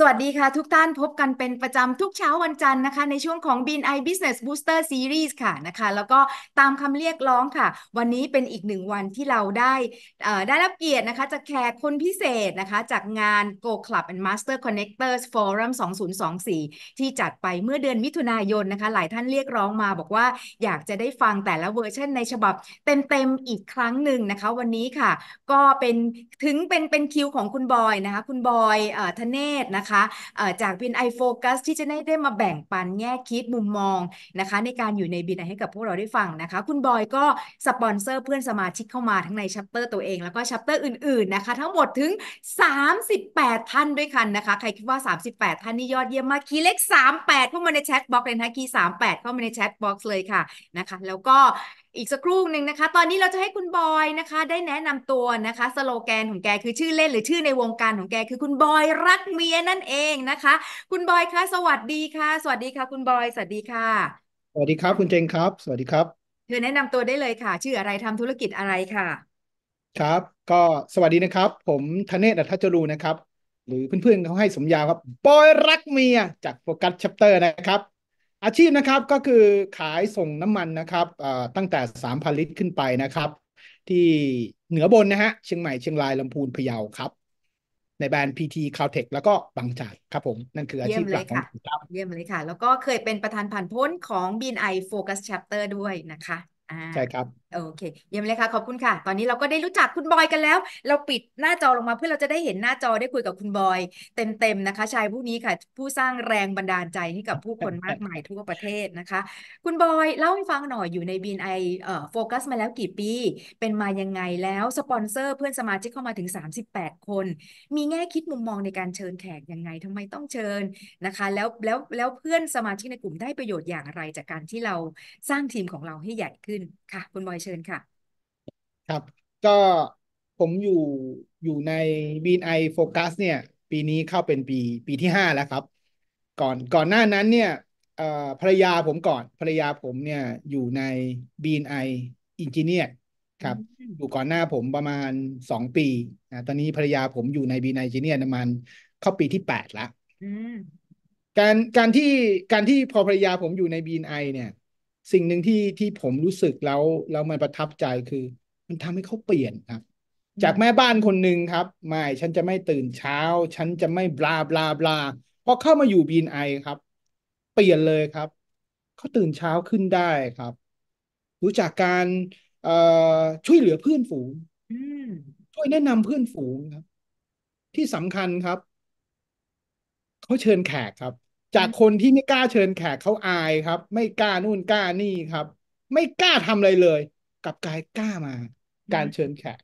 สวัสดีค่ะทุกท่านพบกันเป็นประจำทุกเช้าวันจันทร์นะคะ ในช่วงของ BNI Business Booster Series ค่ะนะคะ แล้วก็ตามคำเรียกร้องค่ะ วันนี้เป็นอีกหนึ่งวันที่เราได้ได้รับเกียรตินะคะจากแขกคนพิเศษนะคะ จากงาน Go Club and Master Connectors Forum 2024 ที่จัดไปเมื่อเดือนมิถุนายนนะคะ หลายท่านเรียกร้องมาบอกว่าอยากจะได้ฟังแต่ละเวอร์ชันในฉบับเต็มๆอีกครั้งหนึ่งนะคะ วันนี้ค่ะ ก็เป็นถึงเป็นเป็นคิวของคุณบอยนะคะ คุณบอยธเนศนะคะคะจากบินไอโฟกัสที่จะได้ได้มาแบ่งปันแง่คิดมุมมองนะคะในการอยู่ในบินไอให้กับพวกเราได้ฟังนะคะคุณบอยก็สปอนเซอร์เพื่อนสมาชิกเข้ามาทั้งในชัปเตอร์ตัวเองแล้วก็ชัปเตอร์อื่นๆนะคะทั้งหมดถึง 38 ท่านด้วยกันนะคะ ใครคิดว่า 38 ท่านนี่ยอดเยี่ยมมากคีเลข38 เข้ามาในแชทบ็อกซ์เลยนะคีสามแปดเข้ามาในแชทบ็อกซ์เลยค่ะนะคะแล้วก็อีกสักครู่หนึ่งนะคะ ตอนนี้เราจะให้คุณบอยนะคะ ได้แนะนำตัวนะคะ สโลแกนของแกคือชื่อเล่น หรือชื่อในวงการของแก คือคุณบอยรักเมียนั่นเองนะคะ คุณบอยคะสวัสดีค่ะ สวัสดีค่ะ คุณบอยสวัสดีค่ะ สวัสดีครับ คุณเจงครับ สวัสดีครับ เธอแนะนำตัวได้เลยค่ะ ชื่ออะไรทำธุรกิจอะไรค่ะ ครับ ก็สวัสดีนะครับ ผมธเนศอัทจรูนะครับ หรือเพื่อนๆเขาให้สมยาครับบอยรักเมียจากโฟกัสชัปเตอร์นะครับอาชีพนะครับ ก็คือขายส่งน้ำมันนะครับ ตั้งแต่3,000ลิตรขึ้นไปนะครับ ที่เหนือบนนะฮะเชียงใหม่เชียงรายลำพูนพะเยาครับ ในแบรนด์ PT c a l t e c h แล้วก็บางจากครับผม นั่นคืออาชีพหลักของผมเยี่ยมเลยค่ะ แล้วก็เคยเป็นประธานผ่านพ้นของ BNI Focus Chapter ด้วยนะคะใช่ครับโอเค เยี่ยมเลยค่ะขอบคุณค่ะ ตอนนี้เราก็ได้รู้จักคุณบอยกันแล้ว เราปิดหน้าจอลงมาเพื่อเราจะได้เห็นหน้าจอได้คุยกับคุณบอย เต็มๆนะคะ ชายผู้นี้ค่ะ ผู้สร้างแรงบันดาลใจให้กับผู้คนมากมายทั่วประเทศนะคะ คุณบอยเล่าให้ฟังหน่อยอยู่ใน BNI เอ่อโฟกัสมาแล้วกี่ปี เป็นมายังไงแล้ว สปอนเซอร์เพื่อนสมาชิกเข้ามาถึง 38 คน มีแง่คิดมุมมองในการเชิญแขกยังไงทำไมต้องเชิญนะคะแล้วแล้วแล้วเพื่อนสมาชิกในกลุ่มได้ประโยชน์อย่างไร จากการที่เราสร้างทีมของเราให้ใหญ่ขึ้นค่ะคุณบอยเชิญค่ะครับ ก็ผมอยู่อยู่ใน b n ไอโฟกัเนี่ย ปีนี้เข้าเป็นปี ปีที่ห้าแล้วครับ ก่อนก่อนหน้านั้นเนี่ยภรรยาผมก่อนภรรยาผมเนี่ยอยู่ใน b ิน e จเนียร์ครับ อยู่ก่อนหน้าผมประมาณสองปีนะตอนนี้ภรรยาผมอยู่ใน b ไอจิเนียร์ประมาณเข้าปีที่แปดละการการที่การที่พอภรรยาผมอยู่ใน b ไอเนี่ยสิ่งหนึ่งที่ที่ผมรู้สึกแล้วแล้วมันประทับใจคือ มันทำให้เขาเปลี่ยนครับ จากแม่บ้านคนหนึ่งครับไม่ฉันจะไม่ตื่นเช้า ฉันจะไม่บลาบลาบลาพอเข้ามาอยู่บีนไอครับ เปลี่ยนเลยครับเขาตื่นเช้าขึ้นได้ครับ รู้จักการช่วยเหลือเพื่อนฝูงช่วยแนะนำเพื่อนฝูงครับ ที่สำคัญครับเขาเชิญแขกครับจากคนที่ไม่กล้าเชิญแขกเขาอายครับ ไม่กล้านู่นกล้านี่ครับ ไม่กล้าทำอะไรเลยกับกายกล้ามา การเชิญแขก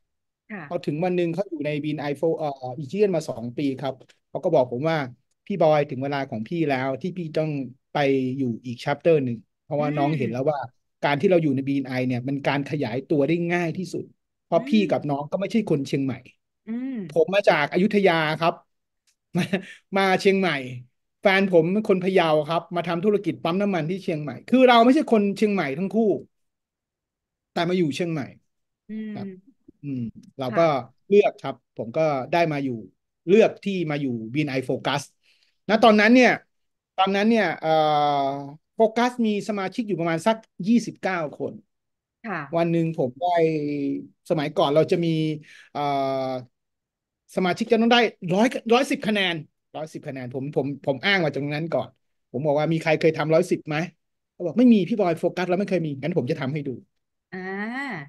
พอถึงวันหนึ่งเขาอยู่ในบินไอโฟเอออีเชียนมาสองปีครับเขาก็บอกผมว่าพี่บอยถึงเวลาของพี่แล้ว ที่พี่ต้องไปอยู่อีกชัปเตอร์หนึ่งเพราะว่าน้องเห็นแล้วว่า การที่เราอยู่ในบีนไอเนี่ยมันการขยายตัวได้ง่ายที่สุด เพราะพี่กับน้องก็ไม่ใช่คนเชียงใหม่ผมมาจากอายุทยาครับ มาเชียงใหม่แฟนผมเป็นคนพะเยาครับมาทำธุรกิจปั๊มน้ำมันที่เชียงใหม่คือเราไม่ใช่คนเชียงใหม่ทั้งคู่ แต่มาอยู่เชียงใหม่ครับอืม เราก็เลือกครับ ผมก็ได้มาอยู่เลือกที่มาอยู่บีนไอโฟกัสณตอนนั้นเนี่ย ตอนนั้นเนี่ยโฟกัสมีสมาชิกอยู่ประมาณสักยี่สิบเก้าคนวันหนึ่งผมได้สมัยก่อนเราจะมีสมาชิกจะต้องได้ร้อยร้อยสิบคะแนนร้อยสิบคะแนนผมผมผมอ้างมาตรงนั้นก่อน ผมบอกว่ามีใครเคยทำร้อยสิบไหมเขาบอกไม่มีพี่บอยโฟกัสแล้วไม่เคยมีงั้นผมจะทำให้ดูอ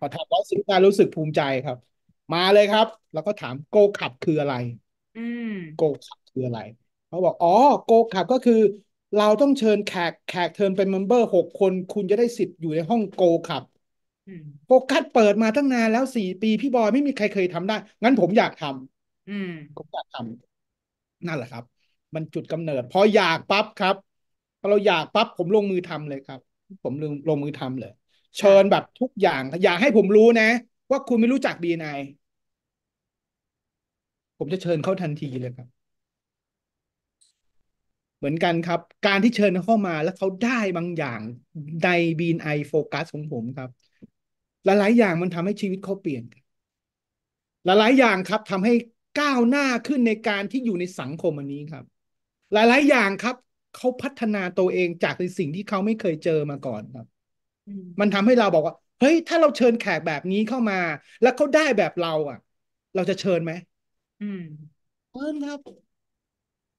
พอทำร้อยสิบการู้สึกภูมิใจครับ มาเลยครับ แล้วก็ถามโกขับคืออะไรโกขับคืออะไรเขาบอกอ๋อโกขับก็คือ เราต้องเชิญแขกแขกเทินเป็นเมมเบอร์หกคนคุณจะได้สิทธิ์อยู่ในห้องโกขับโฟกัสเปิดมาตั้งนานแล้วสี่ปีพี่บอยไม่มีใครเคยทำได้ งั้นผมอยากทำ อืมผมอยากทำนั่นแหละครับ มันจุดกำเนิด พออยากปั๊บครับพอเราอยากปั๊บผมลงมือทำเลยครับ ผมลงลงมือทำเลย เชิญแบบทุกอย่างอยากให้ผมรู้นะ ว่าคุณไม่รู้จักบีนายผมจะเชิญเข้าทันทีเลยครับ เหมือนกันครับ การที่เชิญเข้ามาแล้วเขาได้บางอย่างในบีนไอโฟกัสของผมครับ หลาย ๆอย่างมันทำให้ชีวิตเขาเปลี่ยน หลาย ๆ อย่างครับทำให้ก้าวหน้าขึ้นในการที่อยู่ในสังคมอันนี้ครับ หลายๆ อย่างครับเขาพัฒนาตัวเองจากในสิ่งที่เขาไม่เคยเจอมาก่อนครับ มันทำให้เราบอกว่า เฮ้ย ถ้าเราเชิญแขกแบบนี้เข้ามา แล้วเขาได้แบบเราอ่ะ เราจะเชิญไหมอืมเชิญครับ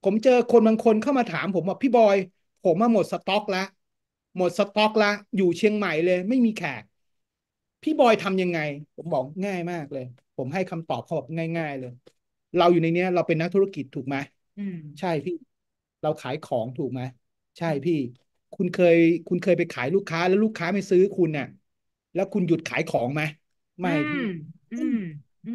ผมเจอคนบางคนเข้ามาถาม ผมว่า พี่บอย ผมมาหมดสต็อกแล้วหมดสต็อกแล้วอยู่เชียงใหม่เลย ไม่มีแขก พี่บอยทำยังไง ผมบอกง่ายมากเลย ผมให้คำตอบเขาแบบง่าย ๆ เลยเราอยู่ในเนี้ยเราเป็นนักธุรกิจถูกไหมใช่พี่ เราขายของถูกไหม ใช่พี่ คุณเคย คุณเคยไปขายลูกค้าแล้วลูกค้าไม่ซื้อคุณเนี่ยแล้วคุณหยุดขายของไหมไม่พี่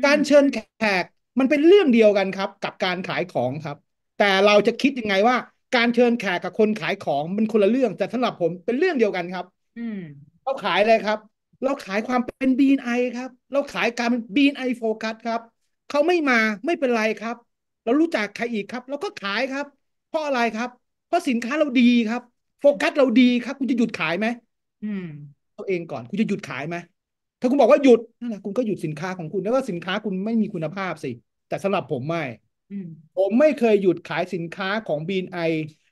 การเชิญแขกมันเป็นเรื่องเดียวกันครับ กับการขายของครับ แต่เราจะคิดยังไงว่าการเชิญแขกกับคนขายของมันคนละเรื่องแต่สำหรับผมเป็นเรื่องเดียวกันครับ อืเราขายอะไรครับ เราขายความเป็น b i ครับ เราขายการเป็น b i โฟกัสครับเขาไม่มาไม่เป็นไรครับเรารู้จักใครอีกครับเราก็ขายครับ เพราะอะไรครับเพราะสินค้าเราดีครับ โฟกัสเราดีครับ คุณจะหยุดขายไหมอืมตัวเองก่อนคุณจะหยุดขายไหมถ้าคุณบอกว่าหยุดนั่นแหละคุณก็หยุดสินค้าของคุณแล้วก็สินค้าคุณไม่มีคุณภาพสิ แต่สำหรับผมไม่ผมไม่เคยหยุดขายสินค้าของบีนไอ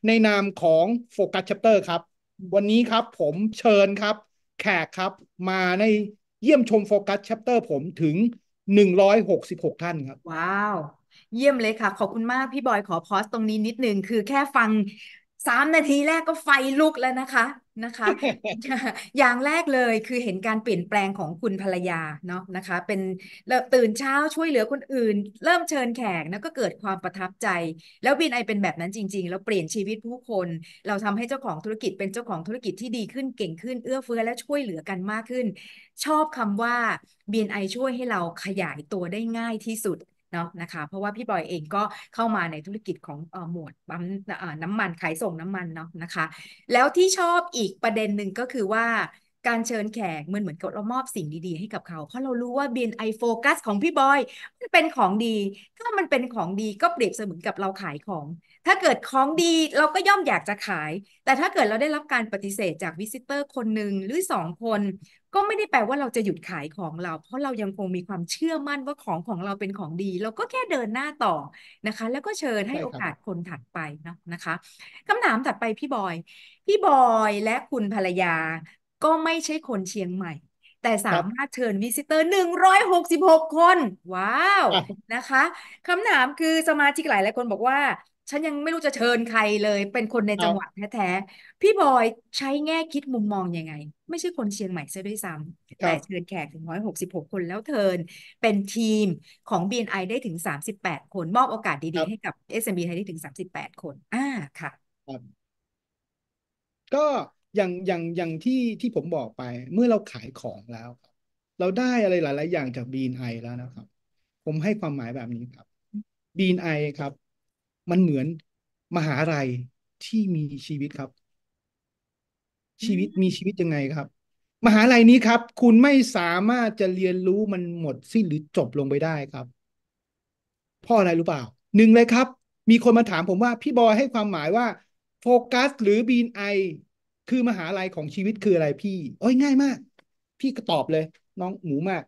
ในนามของโฟกัสแชปเตอร์ครับวันนี้ครับผมเชิญครับ แขกครับมาในเยี่ยมชมโฟกัสแชปเตอร์ผมถึงหนึ่งร้อยหกสิบหกท่านครับ ว้าว เยี่ยมเลยค่ะ ขอบคุณมากพี่บอยขอพอสตรงนี้นิดหนึ่ง คือแค่ฟังสามนาทีแรกก็ไฟลุกแล้วนะคะนะคะ อย่างแรกเลยคือเห็นการเปลี่ยนแปลงของคุณภรรยาเนาะนะคะ เป็นตื่นเช้าช่วยเหลือคนอื่น เริ่มเชิญแขกแล้วก็เกิดความประทับใจ แล้วบินไอเป็นแบบนั้นจริงๆแล้วเปลี่ยนชีวิตผู้คน เราทำให้เจ้าของธุรกิจเป็นเจ้าของธุรกิจที่ดีขึ้นเก่งขึ้นเอื้อเฟื้อและช่วยเหลือกันมากขึ้นชอบคำว่า BNI ช่วยให้เราขยายตัวได้ง่ายที่สุดเนาะนะคะเพราะว่าพี่บอยเองก็เข้ามาในธุรกิจของหมวดปั๊มน้ำมันขายส่งน้ำมันเนาะนะคะ แล้วที่ชอบอีกประเด็นหนึ่งก็คือว่าการเชิญแขกมันเหมือนกับเรามอบสิ่งดีๆ ให้กับเขา เพราะเรารู้ว่าบนไอโฟกัสของพี่บอย มันเป็นของดีถ้ามันเป็นของดีก็เปรียบเสมือนกับเราขายของ ถ้าเกิดของดีเราก็ย่อมอยากจะขาย แต่ถ้าเกิดเราได้รับการปฏิเสธจากวิซิเตอร์คนหนึ่งหรือสองคน ก็ไม่ได้แปลว่าเราจะหยุดขายของเรา เพราะเรายังคงมีความเชื่อมั่นว่าของของเราเป็นของดี เราก็แค่เดินหน้าต่อนะคะ แล้วก็เชิญให้โอกาสคนถัดไปเนาะนะคะคำถามถัดไปพี่บอย พี่บอยและคุณภรรยาก็ไม่ใช่คนเชียงใหม่ แต่สามารถเชิญวิซิเตอร์หนึ่งร้อยหกสิบหกคน ว้าว นะคะ คำถามคือสมาชิกหลายหลายคนบอกว่า ฉันยังไม่รู้จะเชิญใครเลย เป็นคนในจังหวัดแท้ๆพี่บอยใช้แง่คิดมุมมองยังไงไม่ใช่คนเชียงใหม่ซะด้วยซ้ำแต่เชิญแขกถึงร้อยหกสิบหกคนแล้วเทินเป็นทีมของ BNI ได้ถึงสามสิบแปดคนมอบโอกาสดีๆให้กับ SMB ไทยได้ถึงสามสิบแปดคนอ่าค่ะก็อย่างอย่างอย่างที่ที่ผมบอกไปเมื่อเราขายของแล้วเราได้อะไรหลายๆอย่างจาก BNI แล้วนะครับ ผมให้ความหมายแบบนี้ครับ BNI ครับ มันเหมือนมหาลัยที่มีชีวิตครับ ชีวิตมีชีวิตยังไงครับ มหาลัยนี้ครับ คุณไม่สามารถจะเรียนรู้มันหมดสิ้นหรือจบลงไปได้ครับเพราะอะไรรู้เปล่าหนึ่งเลยครับ มีคนมาถามผมว่า พี่บอยให้ความหมายว่าโฟกัสหรือบีนไอคือมหาลัยของชีวิตคืออะไรพี่โอ้ยง่ายมาก พี่ก็ตอบเลย น้องหมูมาก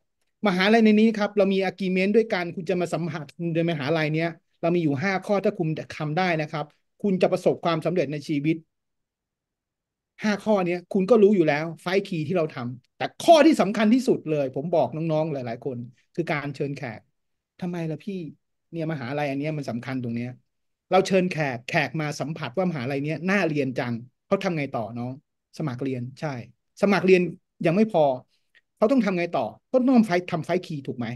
มหาลัยในนี้ครับ เรามีอากิเมนต์ด้วยกันคุณจะมาสัมผัสในมหาลัยเนี้ยเรามีอยู่ห้าข้อถ้าคุณทำได้นะครับ คุณจะประสบความสำเร็จในชีวิตห้าข้อนี้คุณก็รู้อยู่แล้วไฟคีย์ที่เราทำ แต่ข้อที่สำคัญที่สุดเลย ผมบอกน้อง ๆ หลาย ๆคน คือการเชิญแขกทำไมล่ะพี่ เนี่ยมหาลัยอันนี้มันสำคัญตรงเนี้ย เราเชิญแขก แขกมาสัมผัสว่ามหาลัยเนี้ยน่าเรียนจังเขาทำไงต่อน้อง สมัครเรียนใช่ สมัครเรียนยังไม่พอเขาต้องทำไงต่อก็ต้องไฟทำไฟคีย์ถูกไหม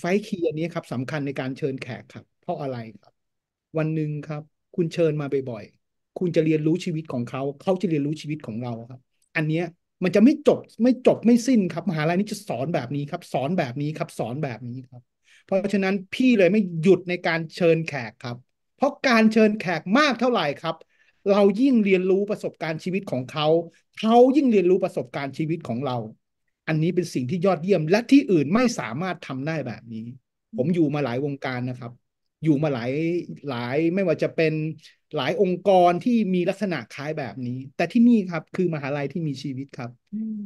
ไฟคีย์อันนี้ครับ สำคัญในการเชิญแขกครับ เพราะอะไรครับ วันหนึ่งครับ คุณเชิญมาบ่อยๆคุณจะเรียนรู้ชีวิตของเขาเขาจะเรียนรู้ชีวิตของเราครับ อันเนี้ยมันจะไม่จบไม่จบไม่สิ้นครับมหาลัยนี้จะสอนแบบนี้ครับ สอนแบบนี้ครับสอนแบบนี้ครับเพราะฉะนั้นพี่เลยไม่หยุดในการเชิญแขกครับ เพราะการเชิญแขกมากเท่าไหร่ครับเรายิ่งเรียนรู้ประสบการณ์ชีวิตของเขา เขายิ่งเรียนรู้ประสบการณ์ชีวิตของเรา อันนี้เป็นสิ่งที่ยอดเยี่ยม และที่อื่นไม่สามารถทำได้แบบนี้ ผมอยู่มาหลายวงการนะครับ อยู่มาหลายหลายไม่ว่าจะเป็นหลายองค์กรที่มีลักษณะคล้ายแบบนี้ แต่ที่นี่ครับคือมหาลัยที่มีชีวิตครับ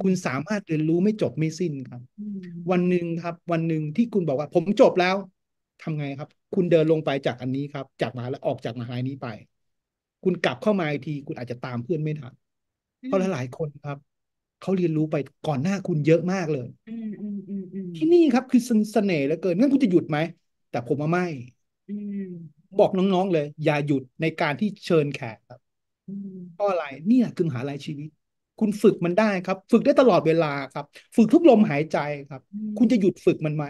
คุณสามารถเรียนรู้ไม่จบไม่สิ้นครับ วันหนึ่งครับวันหนึ่งที่คุณบอกว่า ผมจบแล้ว ทำไงครับ คุณเดินลงไปจากอันนี้ครับ จากมหาลัยออกจากมหาลัยนี้ไปคุณกลับเข้ามาอทีคุณอาจจะตามเพื่อนไม่ทันเพราะหลายคนครับเขาเรียนรู้ไปก่อนหน้าคุณเยอะมากเลย ที่นี่ครับ คือเสน่ห์เหลือเกิน งั้นคุณจะหยุดไหมแต่ผมว่าไม่ บอกน้องๆเลย อย่าหยุดในการที่เชิญแขกครับเพราะอะไรเนี่ยคือหาลายชีวิต คุณฝึกมันได้ครับ ฝึกได้ตลอดเวลาครับ ฝึกทุกลมหายใจครับ คุณจะหยุดฝึกมันไหม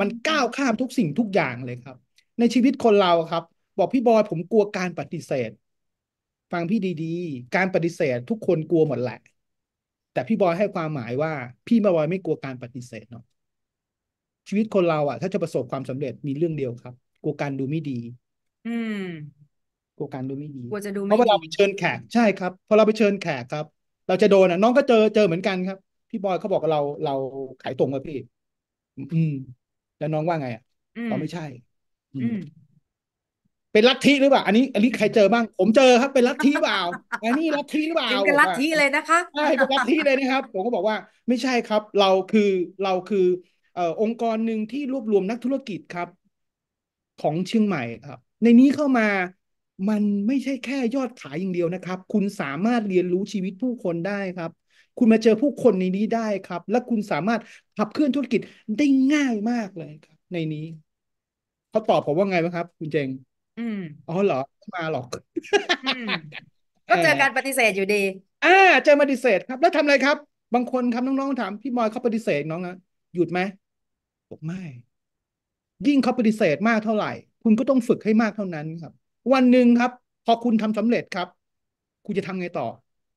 มันก้าวข้ามทุกสิ่งทุกอย่างเลยครับ ในชีวิตคนเราครับ บอกพี่บอยผมกลัวการปฏิเสธฟังพี่ดีๆ การปฏิเสธทุกคนกลัวหมดแหละแต่พี่บอยให้ความหมายว่า พี่มาบอยไม่กลัวการปฏิเสธเนาะชีวิตคนเราอะถ้าจะประสบความสำเร็จมีเรื่องเดียวครับ กลัวการดูไม่ดีอืมกลัวการดูไม่ดีกลัวจะดูไม่ดีเพราะเวาไปเชิญแขกใช่ครับพอเราไปเชิญแขกครับ เราจะโดนอ่ะ น้องก็เจอเจอเหมือนกันครับ พี่บอยเขาบอกเราเราขายตรงมาพี่อืมแล้วน้องว่าไงอ่ะเราไม่ใช่ อืมเป็นลัทธิหรือเปล่าอันนี้อันนี้ใครเจอบ้าง ผมเจอครับเป็นลัทธิเปล่าอันนี้ลัทธิหรือเปล่าเป็นลัทธิเลยนะคะใช่เป็นลัทธิเลยนะครับ ผมก็บอกว่า ไม่ใช่ครับ เราคือเราคือเอ่อองค์กรหนึ่งที่รวบรวมนักธุรกิจครับ ของเชียงใหม่ครับ ในนี้เข้ามามันไม่ใช่แค่ยอดขายอย่างเดียวนะครับ คุณสามารถเรียนรู้ชีวิตผู้คนได้ครับ คุณมาเจอผู้คนในนี้ได้ครับ และคุณสามารถขับเคลื่อนธุรกิจได้ง่ายมากเลยครับ ในนี้เขาตอบผมว่าไงไหมครับคุณเจงอืมอ๋อเหรอมาหรอกอืมก็เจอการปฏิเสธอยู่ดีอ่าเจอปฏิเสธครับ แล้วทำอะไรครับ บางคนครับน้องๆถามพี่มอยเขาปฏิเสธน้องนะหยุดไหมบอกไม่ ยิ่งเขาปฏิเสธมากเท่าไหร่ คุณก็ต้องฝึกให้มากเท่านั้นครับ วันหนึ่งครับพอคุณทำสำเร็จครับ คุณจะทำไงต่อ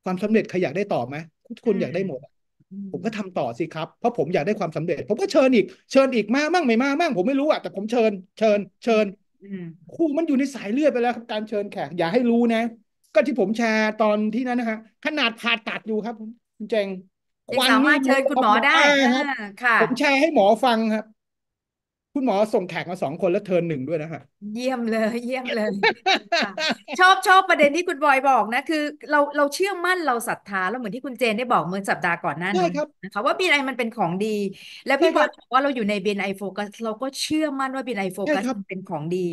ความสำเร็จใครอยากได้ต่อไหมทุกคนอยากได้หมดผมก็ทำต่อสิครับเพราะผมอยากได้ความสำเร็จ ผมก็เชิญอีก เชิญอีกมามั่งไม่มามั่งผมไม่รู้อ่ะแต่ผมเชิญเชิญเชิญครูมันอยู่ในสายเลือดไปแล้วครับการเชิญแขก อย่าให้รู้นะ ก็ที่ผมแชร์ตอนที่นั้นนะฮะขนาดผ่าตัดอยู่ครับ คุณเจงควันสามารถเชิญคุณหมอได้ค่ะ ผมแชร์ให้หมอฟังครับคุณหมอส่งแขกมาสองคนแล้วเทินหนึ่งด้วยนะฮะเยี่ยมเลยเยี่ยมเลยชอบชอบประเด็นที่คุณบอยบอกนะคือเราเราเชื่อมั่นเราศรัทธาแล้วเหมือนที่คุณเจนได้บอกเมื่อสัปดาห์ก่อนหน้านี้นะคะว่าบีไอมันเป็นของดี แล้วพี่บอยบอกว่าเราอยู่ในบีไอโฟกัสเราก็เชื่อมั่นว่าบีไอโฟกัสเป็นของดี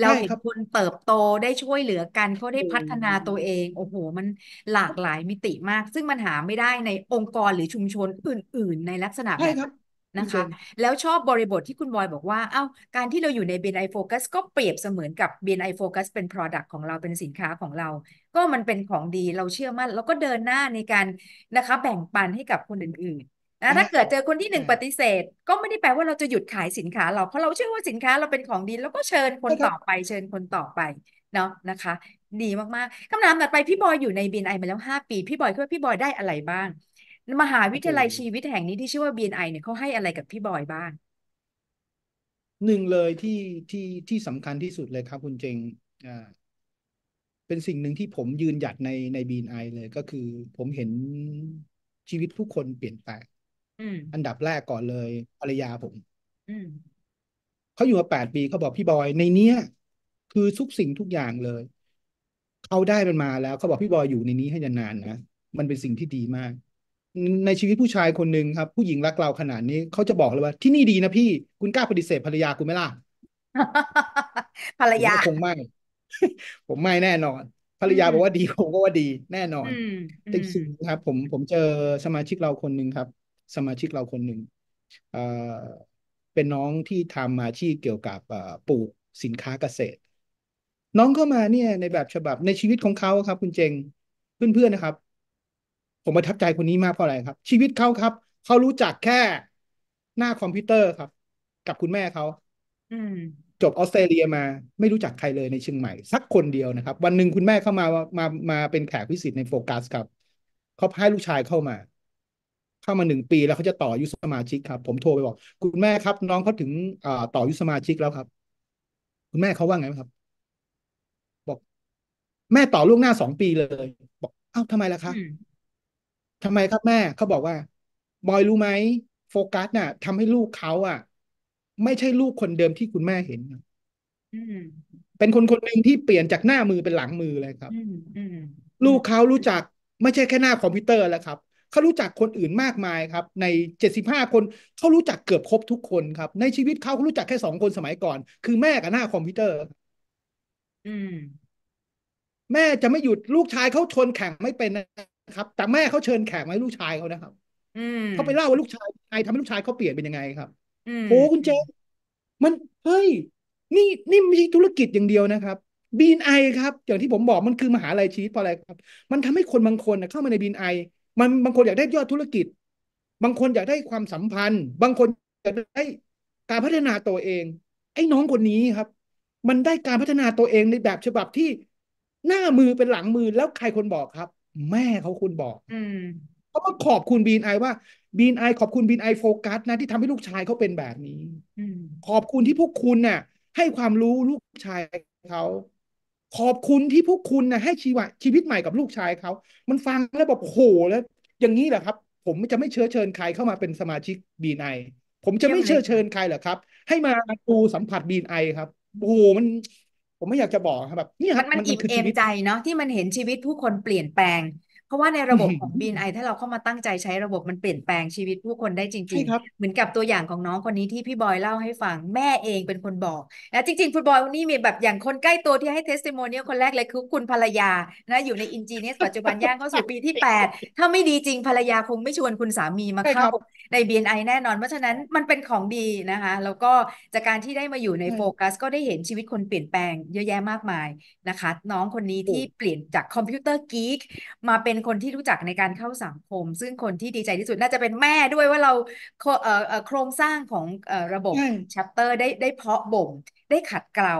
เราเห็นคนเติบโตได้ช่วยเหลือกันเขาได้พัฒนาตัวเองโอ้โหมันหลากหลายมิติมาก ซึ่งมันหาไม่ได้ในองค์กรหรือชุมชนอื่น ๆ ในลักษณะแบบนะคะแล้วชอบบริบทที่คุณบอยบอกว่าเอา้าการที่เราอยู่ใน BNI Focus ก็เปรียบเสมือนกับ BNI Focus เป็น Product ของเราเป็นสินค้าของเรา ก็มันเป็นของดีเราเชื่อมั่นแล้วก็เดินหน้าในการนะคะแบ่งปันให้กับคนอื่นๆนะถ้าเกิดเจอคนที่หนึ่งปฏิเสธ ก็ไม่ได้แปลว่าเราจะหยุดขายสินค้า เราเพราะเราเชื่อว่าสินค้าเราเป็นของดีแล้วก็เชิญคนต่อไป เชิญคนต่อไปเนาะนะคะ ดีมากๆคำนามต่อไปพี่บอยอยู่ใน BNI มาแล้ว5 ปี พี่บอยคิดว่าพี่บอยได้อะไรบ้างมหาวิทยาลัยชีวิตแห่งนี้ที่ชื่อว่า BNI เนี่ยเขาให้อะไรกับพี่บอยบ้างหนึ่งเลยที่ที่ที่สำคัญที่สุดเลยครับ คุณเจงอ่าเป็นสิ่งหนึ่งที่ผมยืนหยัดในใน BNI เลยก็คือ ผมเห็นชีวิตผู้คนเปลี่ยนแปลงอันดับแรกก่อนเลย ภรรยาผมเขาอยู่มาแปดปีเขาบอกพี่บอยในเนี้ยคือทุกสิ่งทุกอย่างเลยเขาได้มันมาแล้วเขาบอกพี่บอยอยู่ในนี้ให้นานๆนะมันเป็นสิ่งที่ดีมากในชีวิตผู้ชายคนหนึ่งครับ ผู้หญิงรักเราขนาดนี้เขาจะบอกเลยว่าที่นี่ดีนะ พี่คุณกล้าปฏิเสธ ภรรยาคุณไหมล่ะภรรยาคงไม่ ผมไม่แน่นอน ภรรยาบอกว่าดีผมก็ว่าดี แน่นอนแต่จริงครับ ผมผมเจอสมาชิกเราคนหนึ่งครับ สมาชิกเราคนหนึ่งเอเป็นน้องที่ทำอาชีพเกี่ยวกับปลูกสินค้าเกษตร น้องเข้ามาเนี่ยในแบบฉบับในชีวิตของเขาครับ คุณเจงเพื่อนๆนะครับผมประทับใจคนนี้มากเพราะอะไรครับ ชีวิตเขาครับ เขารู้จักแค่ หน้าคอมพิวเตอร์ครับ กับคุณแม่เขาจบออสเตรเลียมา ไม่รู้จักใครเลยในเชียงใหม่ สักคนเดียวนะครับ วันหนึ่งคุณแม่เข้ามามามาเป็นแขกพิเศษในโฟกัสครับเขาให้ลูกชายเข้ามา เข้ามาหนึ่งปีแล้วเขาจะต่อยุสมาชิกครับ ผมโทรไปบอก คุณแม่ครับ น้องเขาถึงต่อยุสมาชิกแล้วครับ คุณแม่เขาว่าไงครับ บอกแม่ต่อล่วงหน้าสองปีเลย บอกอ้าวทำไมล่ะคะทำไมครับแม่เขาบอกว่า บอยรู้ไหมโฟกัสน่ะ ทำให้ลูกเขาอ่ะ ไม่ใช่ลูกคนเดิมที่คุณแม่เห็นเป็นคนคนหนึ่งที่เปลี่ยนจากหน้ามือเป็นหลังมือเลยครับลูกเขารู้จักไม่ใช่แค่หน้าคอมพิวเตอร์แล้วครับเขารู้จักคนอื่นมากมายครับ ในเจ็ดสิบห้าคนเขารู้จักเกือบครบทุกคนครับ ในชีวิตเขาเขารู้จักแค่สองคนสมัยก่อน คือแม่กับหน้าคอมพิวเตอร์อืมแม่จะไม่หยุดลูกชายเขาชนแข่งไม่เป็นครับแต่แม่เขาเชิญแขกมาให้ลูกชายเขานะครับเขาไปเล่าว่าลูกชายไงทำให้ลูกชายเขาเปลี่ยนเป็นยังไงครับโอ้คุณเจมันเฮ้ยนี่นี่ไม่ใช่ธุรกิจอย่างเดียวนะครับ บีนไอครับ อย่างที่ผมบอกมันคือมหาลัยชีวิตเพราะอะไรครับ มันทำให้คนบางคนเข้ามาในบีนไอมันบางคนอยากได้ยอดธุรกิจ บางคนอยากได้ความสัมพันธ์ บางคนอยากได้การพัฒนาตัวเองไอ้น้องคนนี้ครับ มันได้การพัฒนาตัวเองในแบบฉบับที่หน้ามือเป็นหลังมือแล้วใครคนบอกครับแม่เขาคุณบอกเขามาขอบคุณบีนไอว่าบีนไอขอบคุณบีนไอโฟกัสนะที่ทำให้ลูกชายเขาเป็นแบบนี้อขอบคุณที่พวกคุณเนี่ยให้ความรู้ลูกชายเขา ขอบคุณที่พวกคุณนะให้ชีวะชีวิตใหม่กับลูกชายเขา มันฟังแล้วแบบโหแล้ว อย่างนี้แหละครับ ผมจะไม่เชื้อเชิญใครเข้ามาเป็นสมาชิกบีนไอผมจะไม่เชื้อเชิญใครเหรอครับ ให้มาดูสัมผัสบีนไอครับโอ้โหมันผมไม่อยากจะบอกครับแบบนี่ครับมันนอิ่มคือเอมใจเนาะที่มันเห็นชีวิตผู้คนเปลี่ยนแปลงเพราะว่าในระบบของ BNI ถ้าเราเข้ามาตั้งใจใช้ระบบมันเปลี่ยนแปลงชีวิตผู้คนได้จริงๆ เหมือนกับตัวอย่างของน้องคนนี้ที่พี่บอยเล่าให้ฟังแม่เองเป็นคนบอกนะจริงๆคุณบอยนี่มีแบบอย่างคนใกล้ตัวที่ให้เทสติโมเนียลคนแรกเลยคือคุณภรรยา นะอยู่ในอินจีเนสปัจจุบันย่าง เข้าสู่ปีที่ 8 ถ้าไม่ดีจริงภรรยาคงไม่ชวนคุณสามีมาเข้าใน BNI แน่นอน เพราะฉะนั้นมันเป็นของดีนะคะแล้วก็จากการที่ได้มาอยู่ในโฟกัสก็ได้เห็นชีวิตคนเปลี่ยนแปลงเยอะแยะมากมายนะคะน้องคนนี้ที่เปลี่ยนจากคอมพิวเตอร์กีกมาเป็นเป็นคนที่รู้จักในการเข้าสังคม ซึ่งคนที่ดีใจที่สุดน่าจะเป็นแม่ด้วยว่าเราโครงสร้างของระบบชัปเตอร์ ได้ได้เพาะบ่มได้ขัดเกลา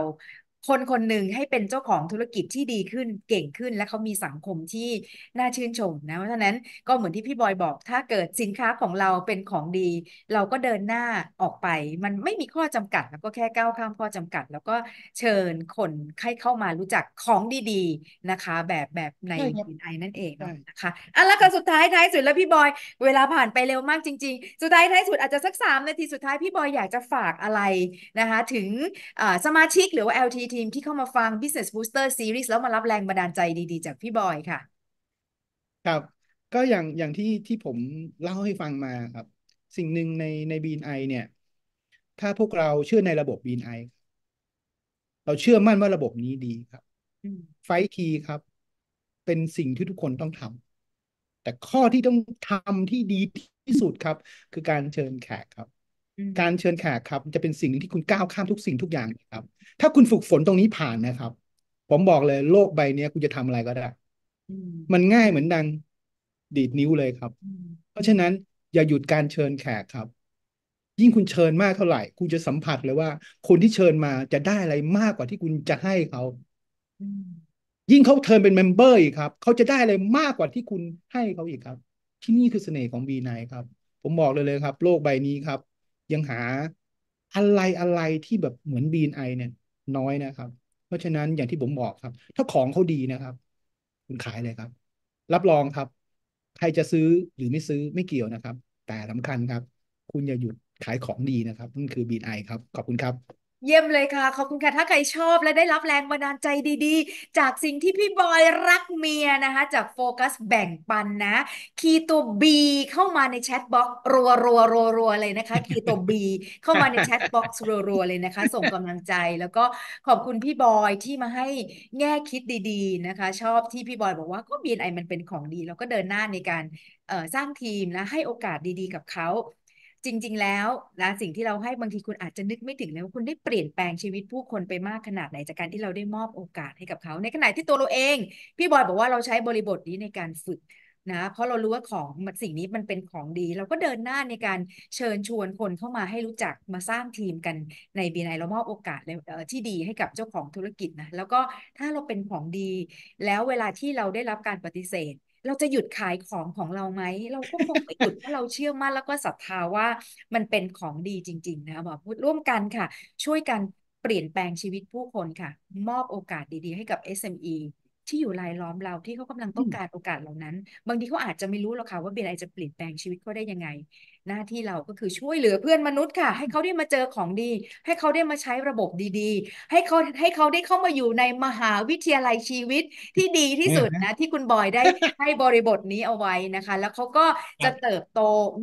คนคนหนึ่งให้เป็นเจ้าของธุรกิจที่ดีขึ้นเก่งขึ้น และเขามีสังคมที่น่าชื่นชมนะเพราะฉะนั้นก็เหมือนที่พี่บอยบอกถ้าเกิดสินค้าของเราเป็นของดี เราก็เดินหน้าออกไปมันไม่มีข้อจำกัด แล้วก็แค่ก้าวข้ามข้อจำกัด แล้วก็เชิญคนให้เข้ามารู้จักของดี ๆนะคะ แบบแบบในกินไอนั่นเองนะคะอ่ะแล้วก็สุดท้ายท้ายสุดแล้วพี่บอยเวลาผ่านไปเร็วมากจริงๆ สุดท้ายท้ายสุดอาจจะสักสามนาทีสุดท้ายพี่บอยอยากจะฝากอะไรนะคะถึงสมาชิกหรือว่า LTT ทีมที่เข้ามาฟัง Business Booster Series แล้วมารับแรงบันดาลใจดี ๆ จากพี่บอยค่ะ ครับ ก็อย่างอย่างที่ที่ผมเล่าให้ฟังมาครับ สิ่งหนึ่งในใน BNI เนี่ย ถ้าพวกเราเชื่อในระบบ BNI เราเชื่อมั่นว่าระบบนี้ดีครับ ไฟทีครับ เป็นสิ่งที่ทุกคนต้องทำแต่ข้อที่ต้องทำที่ดีที่สุดครับ คือการเชิญแขกครับการเชิญแขกครับจะเป็นสิ่งที่คุณก้าวข้ามทุกสิ่งทุกอย่างครับ ถ้าคุณฝึกฝนตรงนี้ผ่านนะครับ ผมบอกเลยโลกใบนี้คุณจะทำอะไรก็ได้ มันง่ายเหมือนดัง ดีดนิ้วเลยครับ เพราะฉะนั้นอย่าหยุดการเชิญแขกครับ ยิ่งคุณเชิญมากเท่าไหร่ คุณจะสัมผัสเลยว่า คนที่เชิญมาจะได้อะไรมากกว่าที่คุณจะให้เขา ยิ่งเขาเทิร์นเป็นเมมเบอร์อีกครับเขาจะได้อะไรมากกว่าที่คุณให้เขาอีกครับ ที่นี่คือเสน่ห์ของบีนายครับ ผมบอกเลยเลยครับ โลกใบนี้ครับยังหาอะไรอะไรที่แบบเหมือน BNI เนี่ย น้อยนะครับ เพราะฉะนั้นอย่างที่ผมบอกครับ ถ้าของเขาดีนะครับคุณขายเลยครับ รับรองครับ ใครจะซื้อหรือไม่ซื้อไม่เกี่ยวนะครับ แต่สำคัญครับ คุณอย่าหยุดขายของดีนะครับนั่นคือ BNI ครับ ขอบคุณครับเยี่ยมเลยค่ะ ขอบคุณค่ะถ้าใครชอบและได้รับแรงบันดาลใจดีๆ จากสิ่งที่พี่บอยรักเมียนะคะ จากโฟกัสแบ่งปันนะคีย์ตัว B เข้ามาในแชทบ็อกซ์รัวรัวรัวรัวเลยนะคะคีย์ตัว B เข้ามาในแชทบ็อกซ์รัวรัวเลยนะคะส่งกำลังใจแล้วก็ขอบคุณพี่บอยที่มาให้แง่คิดดีๆนะคะ ชอบที่พี่บอยบอกว่าก็ BNI มันเป็นของดีแล้วก็เดินหน้าในการสร้างทีมและให้โอกาสดีๆกับเขาจริงๆ แล้วนะสิ่งที่เราให้บางทีคุณอาจจะนึกไม่ถึงเลยว่าคุณได้เปลี่ยนแปลงชีวิตผู้คนไปมากขนาดไหนจากการที่เราได้มอบโอกาสให้กับเขา ในขณะที่ตัวเราเอง พี่บอยบอกว่าเราใช้บริบทนี้ในการฝึกนะเพราะเรารู้ว่าของสิ่งนี้มันเป็นของดี เราก็เดินหน้าในการเชิญชวนคนเข้ามาให้รู้จักมาสร้างทีมกันในบีไนเรามอบโอกาสที่ดีให้กับเจ้าของธุรกิจนะแล้วก็ถ้าเราเป็นของดี แล้วเวลาที่เราได้รับการปฏิเสธเราจะหยุดขายของของเราไหม เราก็คงไม่หยุดเพราะเราเชื่อมั่นแล้วก็ศรัทธาว่ามันเป็นของดีจริง ๆ นะมกพูดร่วมกันค่ะ ช่วยกันเปลี่ยนแปลงชีวิตผู้คนค่ะ มอบโอกาสดี ๆ ให้กับ SME ที่อยู่รายล้อมเราที่เขากำลังต้องการโอกาสเหล่านั้น บางทีเขาอาจจะไม่รู้หรอกค่ะว่าเบยนไอจะเปลี่ยนแปลงชีวิตเขาได้ยังไง หน้าที่เราก็คือช่วยเหลือเพื่อนมนุษย์ค่ะ ให้เขาได้มาเจอของดีให้เขาได้มาใช้ระบบดี ๆ ให้เขาให้เขาได้เข้ามาอยู่ในมหาวิทยาลัยชีวิตที่ดีที่สุดนะที่คุณบอยได้ให้บริบทนี้เอาไว้นะคะ แล้วเขาก็จะเติบโต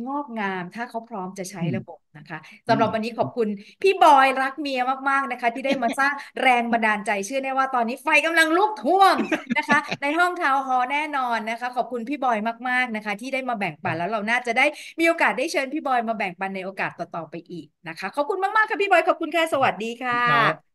งอกงาม ถ้าเขาพร้อมจะใช้ระบบนะคะสำหรับวันนี้ขอบคุณพี่บอยรักเมียมากๆนะคะ ที่ได้มาสร้างแรงบันดาลใจ เชื่อแน่ว่าตอนนี้ไฟกำลังลุกท่วมนะคะในห้องทาวฮอแน่นอนนะคะ ขอบคุณพี่บอยมากๆนะคะ ที่ได้มาแบ่งปันแล้วเราน่าจะได้มีโอกาสได้เชิญพี่บอยมาแบ่งปันในโอกาสต่อๆไปอีกนะคะขอบคุณมากๆค่ะพี่บอย ขอบคุณค่ะ สวัสดีค่ะ